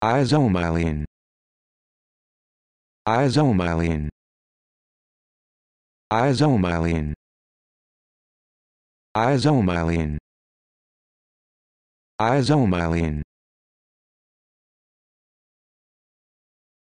Isomylene. Isomylene. Isomylene. Isomylene. Isomylene.